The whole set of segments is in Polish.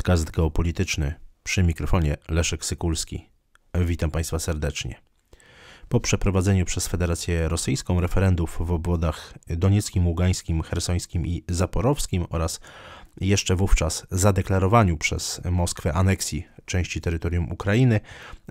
Podcast geopolityczny przy mikrofonie Leszek Sykulski. Witam Państwa serdecznie. Po przeprowadzeniu przez Federację Rosyjską referendów w obwodach Donieckim, Ługańskim, Hersońskim i Zaporowskim oraz jeszcze wówczas zadeklarowaniu przez Moskwę aneksji części terytorium Ukrainy,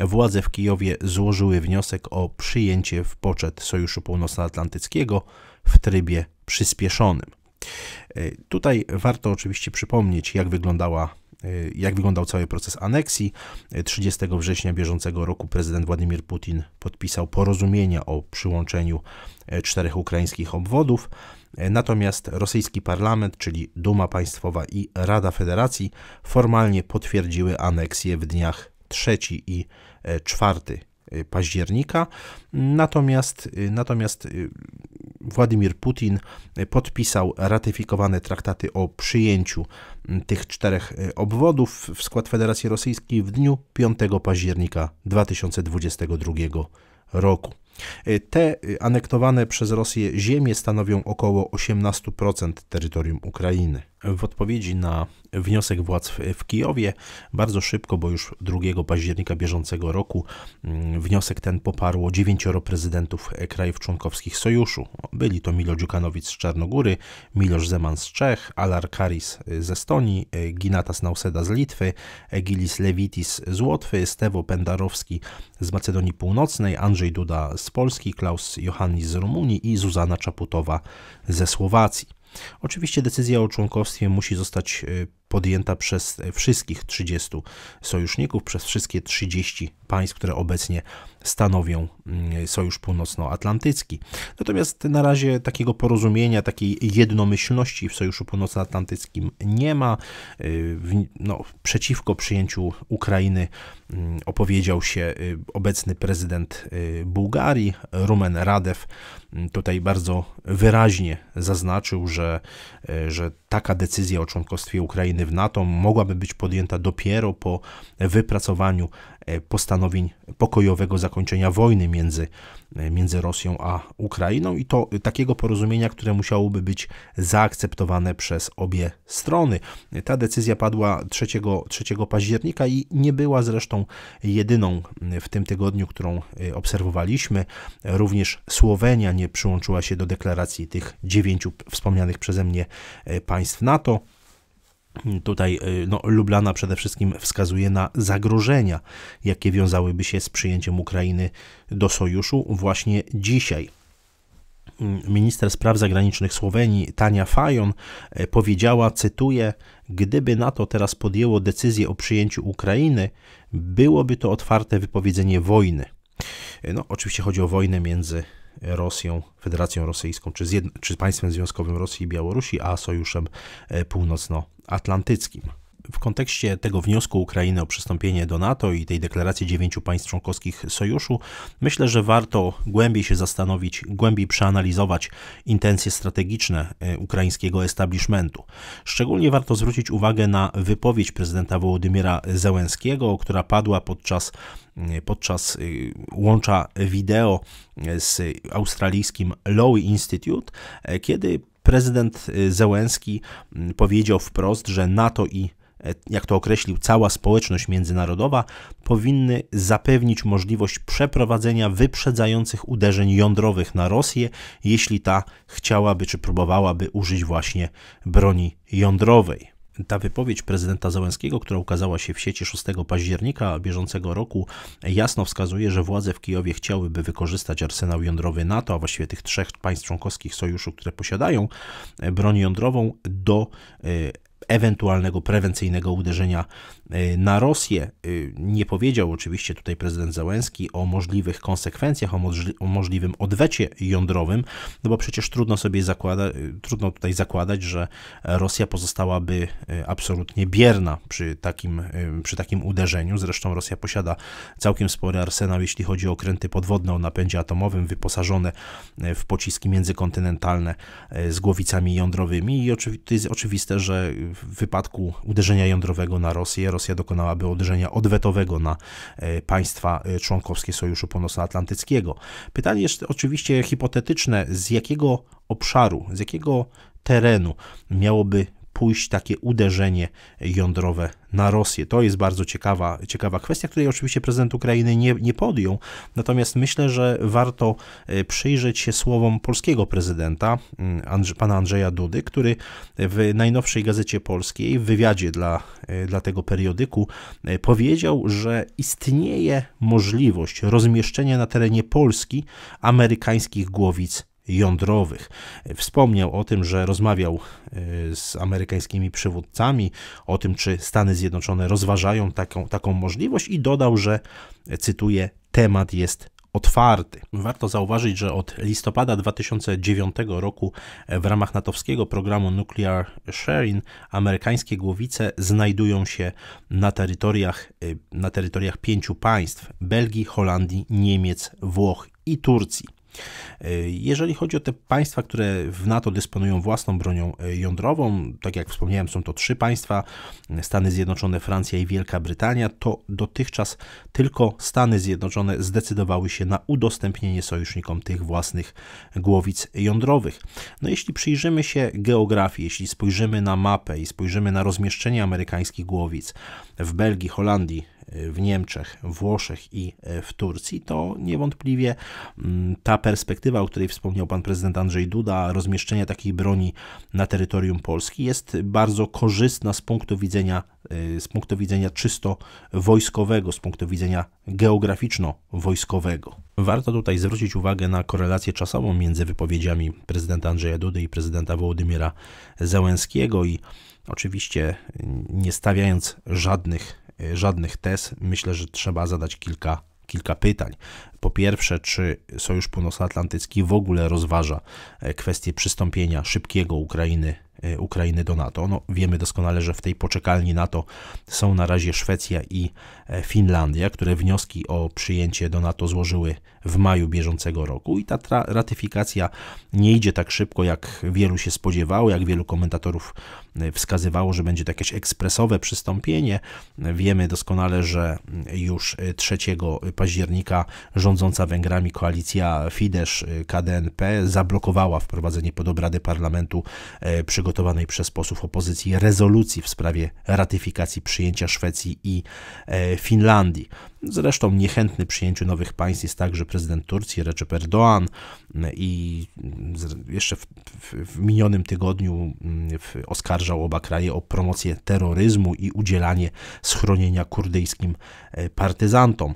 władze w Kijowie złożyły wniosek o przyjęcie w poczet Sojuszu Północnoatlantyckiego w trybie przyspieszonym. Tutaj warto oczywiście przypomnieć, jak wyglądała E, jak wyglądał cały proces aneksji. 30 e, września bieżącego roku prezydent Władimir Putin podpisał porozumienia o przyłączeniu e, czterech ukraińskich obwodów. Natomiast rosyjski parlament, czyli Duma Państwowa i Rada Federacji formalnie potwierdziły aneksję w dniach 3 i 4 października. Natomiast, natomiast Władimir Putin podpisał ratyfikowane traktaty o przyjęciu mm, tych czterech e, obwodów w skład Federacji Rosyjskiej w dniu 5 października 2022 roku. E, te e, anektowane przez Rosję ziemie stanowią około 18% terytorium Ukrainy. W odpowiedzi na wniosek władz w Kijowie bardzo szybko, bo już 2 października bieżącego roku mm, wniosek ten poparło dziewięcioro prezydentów e, krajów członkowskich sojuszu. Byli to Milo Dziukanowic z Czarnogóry, Miloš Zeman z Czech, Alar Karis e, z Estonii, e, Ginatas Nauseda z Litwy, Egilis Levitis z Łotwy, Stevo Pendarowski z Macedonii Północnej, Andrzej Duda z Polski, Klaus Johannis z Rumunii i Zuzana Czaputowa ze Słowacji. Oczywiście decyzja o członkostwie musi zostać y, podjęta przez e, wszystkich 30 sojuszników, przez wszystkie 30 państw, które obecnie stanowią mm, Sojusz Północnoatlantycki. Natomiast na razie takiego porozumienia, takiej jednomyślności w Sojuszu Północnoatlantyckim nie ma. E, no, przeciwko przyjęciu Ukrainy mm, opowiedział się e, obecny prezydent Bułgarii, Rumen Radew. Mm, tutaj bardzo wyraźnie zaznaczył, że, że taka decyzja o członkostwie Ukrainy w NATO mogłaby być podjęta dopiero po wypracowaniu E, postanowień pokojowego zakończenia wojny między, e, między Rosją a Ukrainą i to takiego porozumienia, które musiałoby być zaakceptowane przez obie strony. Ta decyzja padła 3, 3 października i nie była zresztą jedyną w tym tygodniu, którą e, obserwowaliśmy. Również Słowenia nie przyłączyła się do deklaracji tych dziewięciu wspomnianych przeze mnie państw NATO. Tutaj y, no, Lublana przede wszystkim wskazuje na zagrożenia, jakie wiązałyby się z przyjęciem Ukrainy do sojuszu właśnie dzisiaj mm, minister spraw zagranicznych Słowenii Tania Fajon e, powiedziała, cytuję: Gdyby NATO teraz podjęło decyzję o przyjęciu Ukrainy, byłoby to otwarte wypowiedzenie wojny. E, no, oczywiście chodzi o wojnę między Rosją, Federacją Rosyjską, czy, czy państwem związkowym Rosji i Białorusi, a Sojuszem e, Północnoatlantyckim w kontekście tego wniosku Ukrainy o przystąpienie do NATO i tej deklaracji dziewięciu państw członkowskich sojuszu, myślę, że warto głębiej się zastanowić, głębiej przeanalizować intencje strategiczne e, ukraińskiego establishmentu. Szczególnie warto zwrócić uwagę na wypowiedź prezydenta Władymira Zełenskiego, która padła podczas e, podczas e, łącza wideo z australijskim Lowy Institute, kiedy prezydent Zełenski powiedział wprost, że NATO i E, jak to określił cała społeczność międzynarodowa, powinny zapewnić możliwość przeprowadzenia wyprzedzających uderzeń jądrowych na Rosję, jeśli ta chciałaby czy próbowałaby użyć właśnie broni jądrowej ta wypowiedź prezydenta Załęskiego, która ukazała się w sieci 6 października bieżącego roku, jasno wskazuje, że władze w Kijowie chciałyby wykorzystać arsenał jądrowy NATO, a właściwie tych trzech państw członkowskich sojuszu, które posiadają e, broń jądrową, do e, ewentualnego prewencyjnego uderzenia E, na Rosję. E, nie powiedział oczywiście tutaj prezydent Załęski o możliwych konsekwencjach, o, możli o możliwym odwecie jądrowym, no bo przecież trudno sobie zakładać, e, trudno tutaj zakładać, że Rosja pozostałaby absolutnie bierna przy takim, przy takim uderzeniu. Zresztą Rosja posiada całkiem spory arsenał, jeśli chodzi o okręty podwodne o napędzie atomowym, wyposażone w pociski międzykontynentalne z głowicami jądrowymi i oczywi to jest oczywiste, że w wypadku uderzenia jądrowego na Rosję Rosja dokonałaby uderzenia odwetowego na e, państwa e, członkowskie Sojuszu Północnoatlantyckiego. Pytanie jest oczywiście hipotetyczne, z jakiego obszaru, z jakiego terenu miałoby pójść takie uderzenie jądrowe na Rosję. To jest bardzo ciekawa, ciekawa kwestia, której oczywiście prezydent Ukrainy nie, nie podjął. Natomiast myślę, że warto e, przyjrzeć się słowom polskiego prezydenta, mm, pana Andrzeja Dudy, który w najnowszej gazecie polskiej, w wywiadzie dla, e, dla tego periodyku, e, powiedział, że istnieje możliwość rozmieszczenia na terenie Polski amerykańskich głowic jądrowych. Wspomniał o tym, że rozmawiał e, z amerykańskimi przywódcami o tym, czy Stany Zjednoczone rozważają taką, taką możliwość i dodał, że, cytuję, temat jest otwarty. Warto zauważyć, że od listopada 2009 roku w ramach natowskiego programu Nuclear Sharing amerykańskie głowice znajdują się na terytoriach, e, na terytoriach pięciu państw: Belgii, Holandii, Niemiec, Włoch i Turcji. Jeżeli chodzi o te państwa, które w NATO dysponują własną bronią e, jądrową, tak jak wspomniałem, są to trzy państwa: e, Stany Zjednoczone, Francja i Wielka Brytania, to dotychczas tylko Stany Zjednoczone zdecydowały się na udostępnienie sojusznikom tych własnych głowic jądrowych. No jeśli przyjrzymy się geografii, jeśli spojrzymy na mapę i spojrzymy na rozmieszczenie amerykańskich głowic w Belgii, Holandii, w Niemczech, Włoszech i e, w Turcji, to niewątpliwie mm, ta perspektywa, o której wspomniał pan prezydent Andrzej Duda, rozmieszczenia takiej broni na terytorium Polski jest bardzo korzystna z punktu widzenia e, z punktu widzenia czysto wojskowego, z punktu widzenia geograficzno-wojskowego. Warto tutaj zwrócić uwagę na korelację czasową między wypowiedziami prezydenta Andrzeja Dudy i prezydenta Wołodymyra Zełenskiego i oczywiście nie stawiając żadnych Y, żadnych tez. Myślę, że trzeba zadać kilka, kilka pytań. Po pierwsze, czy Sojusz Północnoatlantycki w ogóle rozważa e, kwestię przystąpienia szybkiego Ukrainy E, Ukrainy do NATO. No, wiemy doskonale, że w tej poczekalni NATO są na razie Szwecja i e, Finlandia, które wnioski o przyjęcie do NATO złożyły w maju bieżącego roku i ta ratyfikacja nie idzie tak szybko, jak wielu się spodziewało, jak wielu komentatorów e, wskazywało, że będzie to jakieś ekspresowe przystąpienie. Wiemy doskonale, że już 3 października rządząca Węgrami koalicja Fidesz KDNP zablokowała wprowadzenie pod obrady parlamentu przygotowania przygotowanej przez posłów opozycji rezolucji w sprawie ratyfikacji przyjęcia Szwecji i e, Finlandii. Zresztą niechętny przyjęciu nowych państw jest także prezydent Turcji Recep Erdoğan i jeszcze w, w minionym tygodniu mm, oskarżał oba kraje o promocję terroryzmu i udzielanie schronienia kurdyjskim e, partyzantom.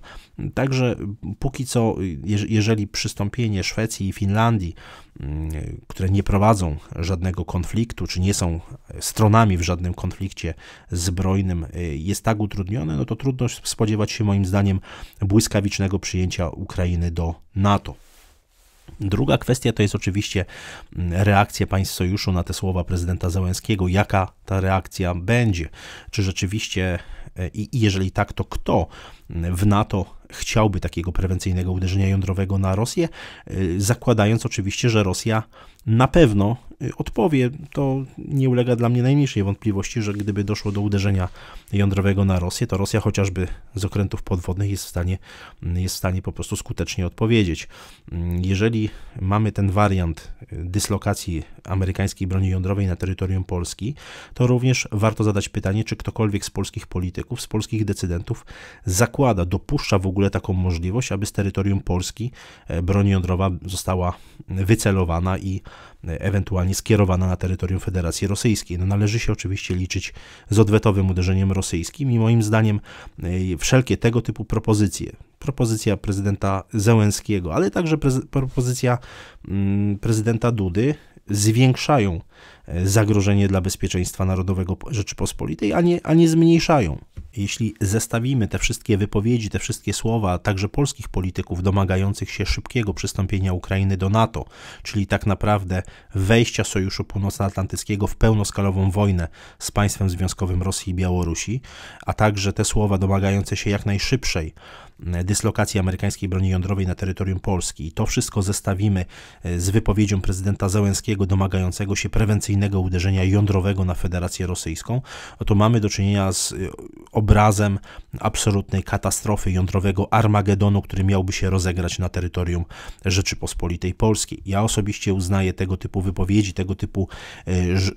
Także póki co, jeżeli przystąpienie Szwecji i Finlandii, mm, które nie prowadzą żadnego konfliktu, czy nie są stronami w żadnym konflikcie zbrojnym, e, jest tak utrudnione, no to trudno spodziewać się moim zdaniem, zdaniem błyskawicznego przyjęcia Ukrainy do NATO. Druga kwestia to jest oczywiście mm, reakcja państw sojuszu na te słowa prezydenta Załęskiego. Jaka ta reakcja będzie? Czy rzeczywiście e, i jeżeli tak, to kto mm, w NATO chciałby takiego prewencyjnego uderzenia jądrowego na Rosję, y, zakładając oczywiście, że Rosja na pewno y, odpowie. To nie ulega dla mnie najmniejszej wątpliwości, że gdyby doszło do uderzenia jądrowego na Rosję, to Rosja chociażby z okrętów podwodnych jest w stanie, mm, jest w stanie po prostu skutecznie odpowiedzieć. Mm, jeżeli mamy ten wariant y, dyslokacji amerykańskiej broni jądrowej na terytorium Polski, to również warto zadać pytanie, czy ktokolwiek z polskich polityków, z polskich decydentów zakłada, dopuszcza w ogóle ogóle taką możliwość, aby z terytorium Polski e, broń jądrowa została wycelowana i e, ewentualnie skierowana na terytorium Federacji Rosyjskiej. No, należy się oczywiście liczyć z odwetowym uderzeniem rosyjskim i moim zdaniem e, wszelkie tego typu propozycje, propozycja prezydenta Zełenskiego, ale także prezy- propozycja mm, prezydenta Dudy zwiększają zagrożenie dla bezpieczeństwa narodowego Rzeczypospolitej, a nie, a nie zmniejszają. Jeśli zestawimy te wszystkie wypowiedzi, te wszystkie słowa, także polskich polityków domagających się szybkiego przystąpienia Ukrainy do NATO, czyli tak naprawdę wejścia Sojuszu Północnoatlantyckiego w pełnoskalową wojnę z państwem związkowym Rosji i Białorusi, a także te słowa domagające się jak najszybszej mm, dyslokacji amerykańskiej broni jądrowej na terytorium Polski, i to wszystko zestawimy e, z wypowiedzią prezydenta Zełenskiego domagającego się prewencyjnego kolejnego uderzenia jądrowego na Federację Rosyjską, no to mamy do czynienia z y, obrazem absolutnej katastrofy jądrowego Armagedonu, który miałby się rozegrać na terytorium Rzeczypospolitej Polskiej. Ja osobiście uznaję tego typu wypowiedzi, tego typu, e,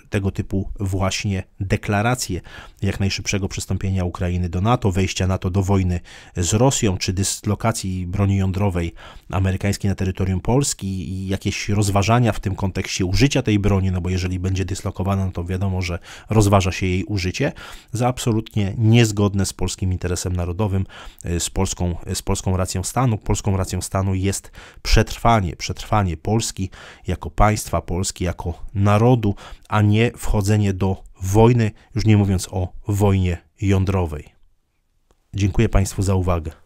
tego typu właśnie deklaracje jak najszybszego przystąpienia Ukrainy do NATO, wejścia NATO do wojny z Rosją, czy dyslokacji broni jądrowej amerykańskiej na terytorium Polski i jakieś rozważania w tym kontekście użycia tej broni, no bo jeżeli będzie dyslokowana, no to wiadomo, że rozważa się jej użycie, za absolutnie niezgodne z polskim interesem interesem narodowym, e, z polską, e, z polską racją stanu. Polską racją stanu jest przetrwanie, przetrwanie Polski jako państwa, Polski jako narodu, a nie wchodzenie do wojny, już nie mówiąc o wojnie jądrowej. Dziękuję Państwu za uwagę.